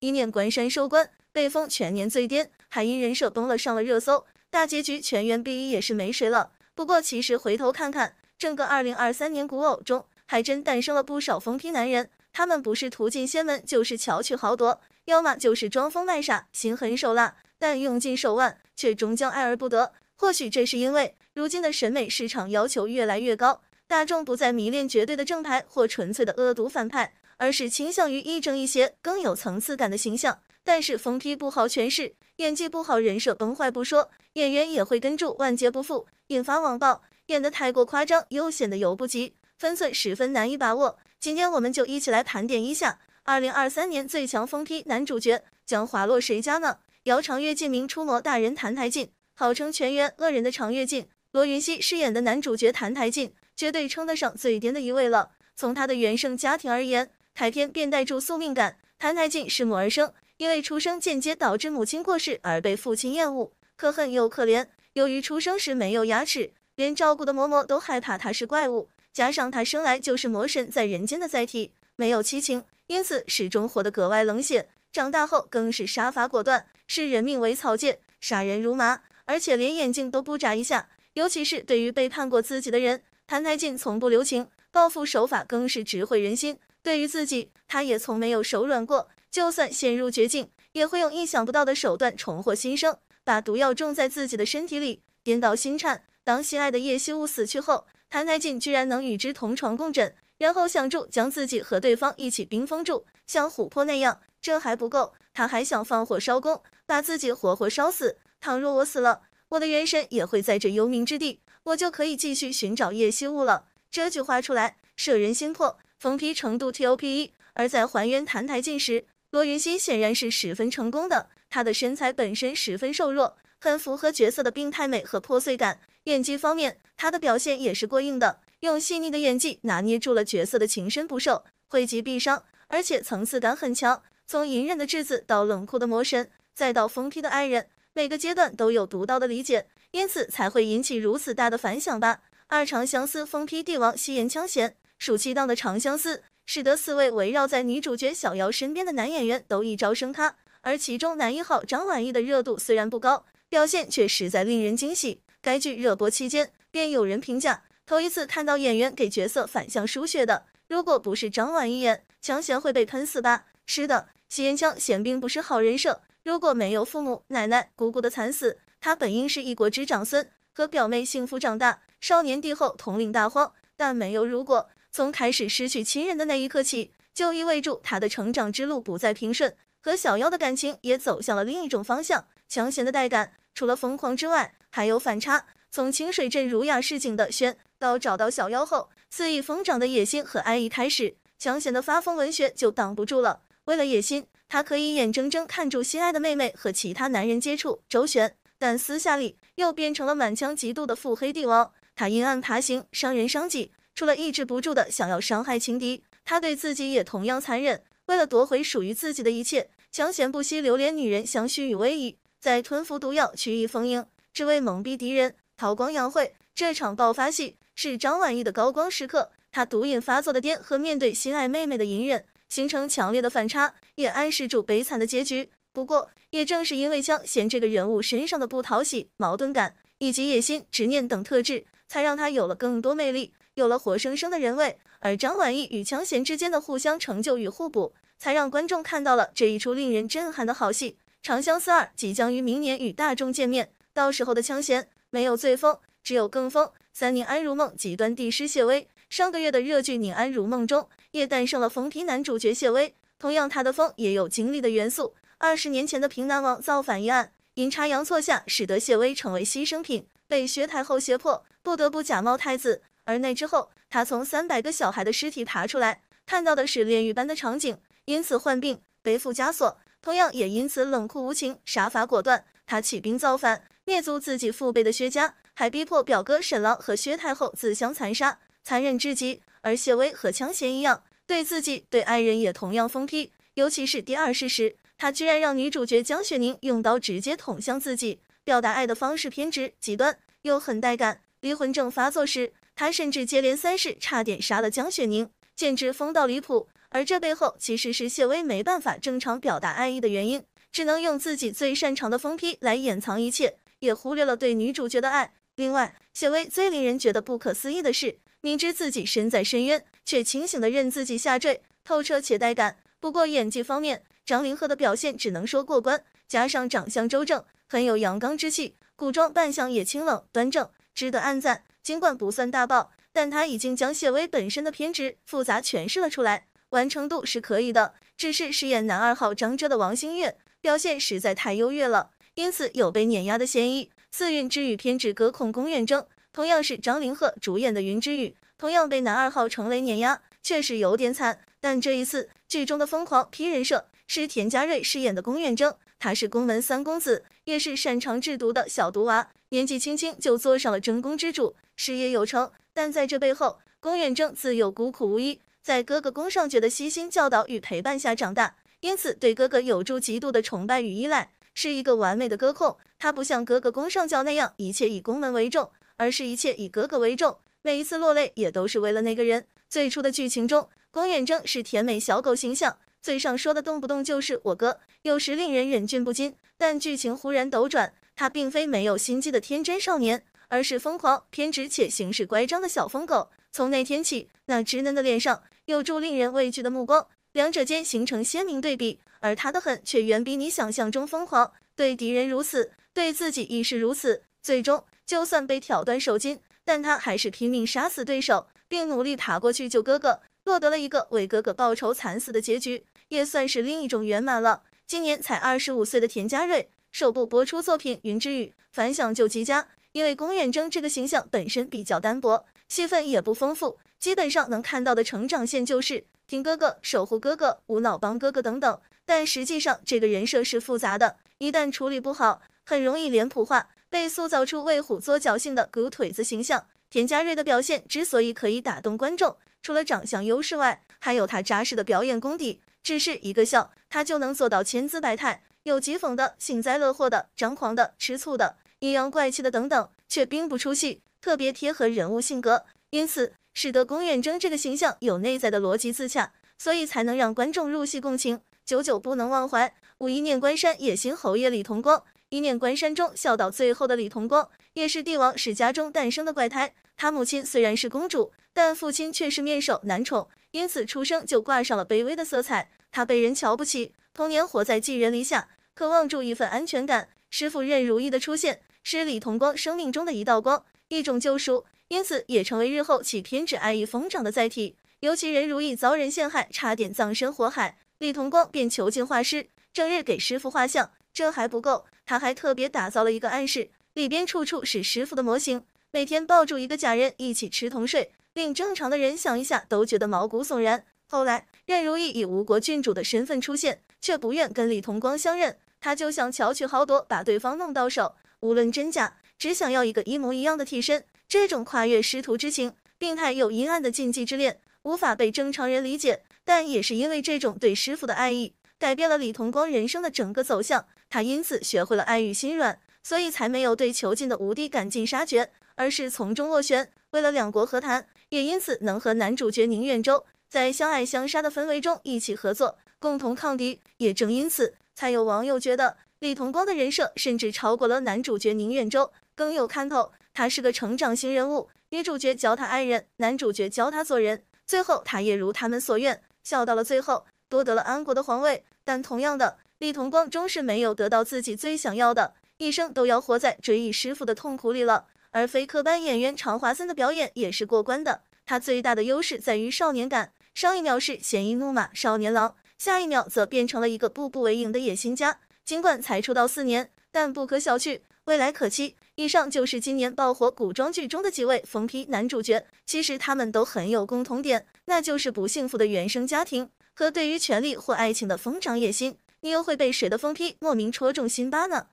一念关山收官，被封全年最颠，还因人设崩了上了热搜。大结局全员 B 一也是没谁了。不过其实回头看看，整个2023年古偶中，还真诞生了不少疯批男人。他们不是途进仙门，就是巧取豪夺，要么就是装疯卖傻、心狠手辣，但用尽手腕却终将爱而不得。或许这是因为如今的审美市场要求越来越高，大众不再迷恋绝对的正派或纯粹的恶毒反派。而是倾向于亦正一邪更有层次感的形象，但是疯批不好诠释，演技不好，人设崩坏不说，演员也会跟住万劫不复，引发网暴。演得太过夸张又显得犹不及，分寸十分难以把握。今天我们就一起来盘点一下二零二三年最强疯批男主角将滑落谁家呢？姚长月烬明出魔大人澹台烬，号称全员恶人的长月进。罗云熙饰演的男主角澹台烬绝对称得上最癫的一位了。从他的原生家庭而言。开片便带住宿命感，谭台烬弑母而生，因为出生间接导致母亲过世而被父亲厌恶，可恨又可怜。由于出生时没有牙齿，连照顾的嬷嬷都害怕他是怪物。加上他生来就是魔神在人间的载体，没有七情，因此始终活得格外冷血。长大后更是杀伐果断，视人命为草芥，杀人如麻，而且连眼睛都不眨一下。尤其是对于背叛过自己的人，谭台烬从不留情，报复手法更是直毁人心。对于自己，他也从没有手软过。就算陷入绝境，也会用意想不到的手段重获新生。把毒药种在自己的身体里，颠倒心颤。当心爱的叶希雾死去后，谭乃锦居然能与之同床共枕，然后想住将自己和对方一起冰封住，像琥珀那样。这还不够，他还想放火烧宫，把自己活活烧死。倘若我死了，我的元神也会在这幽冥之地，我就可以继续寻找叶希雾了。这句话出来，摄人心魄。疯批程度 T O P 一，而在还原澹台烬时，罗云熙显然是十分成功的。他的身材本身十分瘦弱，很符合角色的病态美和破碎感。演技方面，他的表现也是过硬的，用细腻的演技拿捏住了角色的情深不寿、挥疾必伤，而且层次感很强。从隐忍的质子到冷酷的魔神，再到疯批的爱人，每个阶段都有独到的理解，因此才会引起如此大的反响吧。二长相思疯批帝王，吸炎枪弦。暑期档的《长相思》使得四位围绕在女主角小瑶身边的男演员都一招升咖，而其中男一号张晚意的热度虽然不高，表现却实在令人惊喜。该剧热播期间，便有人评价：“头一次看到演员给角色反向输血的，如果不是张晚意演强贤会被喷死吧？”是的，吸烟枪贤并不是好人设。如果没有父母、奶奶、姑姑的惨死，他本应是一国之长孙，和表妹幸福长大，少年帝后统领大荒。但没有如果。从开始失去亲人的那一刻起，就意味住他的成长之路不再平顺，和小妖的感情也走向了另一种方向。强贤的带感，除了疯狂之外，还有反差。从清水镇儒雅市井的轩，到找到小妖后肆意疯长的野心和爱意开始，强贤的发疯文学就挡不住了。为了野心，他可以眼睁睁看住心爱的妹妹和其他男人接触周旋，但私下里又变成了满腔嫉妒的腹黑帝王。他阴暗爬行，伤人伤己。除了抑制不住的想要伤害情敌，他对自己也同样残忍。为了夺回属于自己的一切，强贤不惜流连女人，相许与威仪，在吞服毒药，取意封印，只为蒙蔽敌人，韬光养晦。这场爆发戏是张婉毅的高光时刻，他毒瘾发作的癫和面对心爱妹妹的隐忍形成强烈的反差，也暗示住悲惨的结局。不过，也正是因为江贤这个人物身上的不讨喜、矛盾感以及野心、执念等特质。才让他有了更多魅力，有了活生生的人味。而张晚意与枪贤之间的互相成就与互补，才让观众看到了这一出令人震撼的好戏《长相思二》即将于明年与大众见面。到时候的枪贤没有最疯，只有更疯。三《宁安如梦》极端帝师谢威，上个月的热剧《宁安如梦》中也诞生了冯批男主角谢威。同样，他的疯也有经历的元素。二十年前的平南王造反一案，阴差阳错下，使得谢威成为牺牲品。被薛太后胁迫，不得不假冒太子。而那之后，他从三百个小孩的尸体爬出来，看到的是炼狱般的场景，因此患病，背负枷锁。同样，也因此冷酷无情，杀伐果断。他起兵造反，灭族自己父辈的薛家，还逼迫表哥沈郎和薛太后自相残杀，残忍至极。而谢威和枪贤一样，对自己、对爱人也同样疯批。尤其是第二世时，他居然让女主角江雪凝用刀直接捅向自己。表达爱的方式偏执、极端又很带感。离婚症发作时，他甚至接连三世差点杀了江雪凝，简直疯到离谱。而这背后其实是谢威没办法正常表达爱意的原因，只能用自己最擅长的疯批来掩藏一切，也忽略了对女主角的爱。另外，谢威最令人觉得不可思议的是，明知自己身在深渊，却清醒的任自己下坠，透彻且带感。不过演技方面，张凌赫的表现只能说过关，加上长相周正。很有阳刚之气，古装扮相也清冷端正，值得暗赞。尽管不算大爆，但他已经将谢威本身的偏执复杂诠释了出来，完成度是可以的。只是饰演男二号张哲的王星越表现实在太优越了，因此有被碾压的嫌疑。《四运之语偏执隔空公远征，同样是张凌赫主演的《云之羽》，同样被男二号成雷碾压，确实有点惨。但这一次剧中的疯狂批人设是田嘉瑞饰演的宫远征，他是宫门三公子。也是擅长制毒的小毒娃，年纪轻轻就坐上了真宫之主，事业有成。但在这背后，宫远征自幼孤苦无依，在哥哥宫上觉的悉心教导与陪伴下长大，因此对哥哥有着极度的崇拜与依赖，是一个完美的哥控。他不像哥哥宫上角那样一切以宫门为重，而是一切以哥哥为重。每一次落泪也都是为了那个人。最初的剧情中，宫远征是甜美小狗形象，嘴上说的动不动就是我哥，有时令人忍俊不禁。但剧情忽然斗转，他并非没有心机的天真少年，而是疯狂、偏执且行事乖张的小疯狗。从那天起，那稚嫩的脸上有住令人畏惧的目光，两者间形成鲜明对比。而他的狠，却远比你想象中疯狂。对敌人如此，对自己亦是如此。最终，就算被挑断手筋，但他还是拼命杀死对手，并努力爬过去救哥哥，落得了一个为哥哥报仇惨死的结局，也算是另一种圆满了。今年才二十五岁的田嘉瑞，首部播出作品《云之羽》反响就极佳。因为龚远征这个形象本身比较单薄，戏份也不丰富，基本上能看到的成长线就是听哥哥、守护哥哥、无脑帮哥哥等等。但实际上，这个人设是复杂的，一旦处理不好，很容易脸谱化，被塑造出为虎作侥性的狗腿子形象。田嘉瑞的表现之所以可以打动观众，除了长相优势外，还有他扎实的表演功底，只是一个笑。他就能做到千姿百态，有讥讽的、幸灾乐祸的、张狂的、吃醋的、阴阳怪气的等等，却并不出戏，特别贴合人物性格，因此使得龚远征这个形象有内在的逻辑自洽，所以才能让观众入戏共情，久久不能忘怀。五一念关山野心侯爷李同光，一念关山中笑到最后的李同光，也是帝王史家中诞生的怪胎。他母亲虽然是公主，但父亲却是面首男宠，因此出生就挂上了卑微的色彩。他被人瞧不起，童年活在寄人篱下，渴望住一份安全感。师傅任如意的出现，是李同光生命中的一道光，一种救赎，因此也成为日后其偏执爱意疯长的载体。尤其任如意遭人陷害，差点葬身火海，李同光便囚禁画师，整日给师傅画像。这还不够，他还特别打造了一个暗室，里边处处是师傅的模型，每天抱住一个假人一起吃同睡，令正常的人想一下都觉得毛骨悚然。后来，任如意以吴国郡主的身份出现，却不愿跟李同光相认。他就想巧取豪夺，把对方弄到手，无论真假，只想要一个一模一样的替身。这种跨越师徒之情、病态又阴暗的禁忌之恋，无法被正常人理解。但也是因为这种对师傅的爱意，改变了李同光人生的整个走向。他因此学会了爱与心软，所以才没有对囚禁的吴帝赶尽杀绝，而是从中斡旋，为了两国和谈，也因此能和男主角宁远舟。在相爱相杀的氛围中一起合作，共同抗敌，也正因此才有网友觉得李同光的人设甚至超过了男主角宁远舟，更有看头。他是个成长型人物，女主角教他爱人，男主角教他做人，最后他也如他们所愿，笑到了最后，夺得了安国的皇位。但同样的，李同光终是没有得到自己最想要的，一生都要活在追忆师傅的痛苦里了。而非科班演员常华森的表演也是过关的，他最大的优势在于少年感。上一秒是鲜衣怒马少年郎，下一秒则变成了一个步步为营的野心家。尽管才出道四年，但不可小觑，未来可期。以上就是今年爆火古装剧中的几位疯批男主角，其实他们都很有共同点，那就是不幸福的原生家庭和对于权力或爱情的疯长野心。你又会被谁的疯批莫名戳中心巴呢？